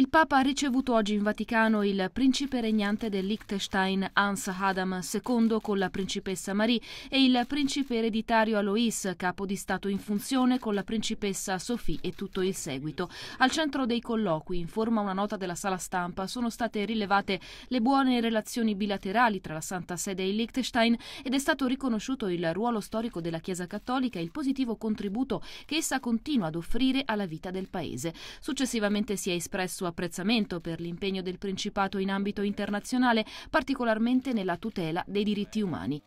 Il Papa ha ricevuto oggi in Vaticano il principe regnante del Liechtenstein Hans Adam II con la principessa Marie e il principe ereditario Alois, capo di Stato in funzione, con la principessa Sophie e tutto il seguito. Al centro dei colloqui, in forma una nota della sala stampa, sono state rilevate le buone relazioni bilaterali tra la Santa Sede e il Liechtenstein ed è stato riconosciuto il ruolo storico della Chiesa Cattolica e il positivo contributo che essa continua ad offrire alla vita del Paese. Successivamente si è espresso apprezzamento per l'impegno del Principato in ambito internazionale, particolarmente nella tutela dei diritti umani.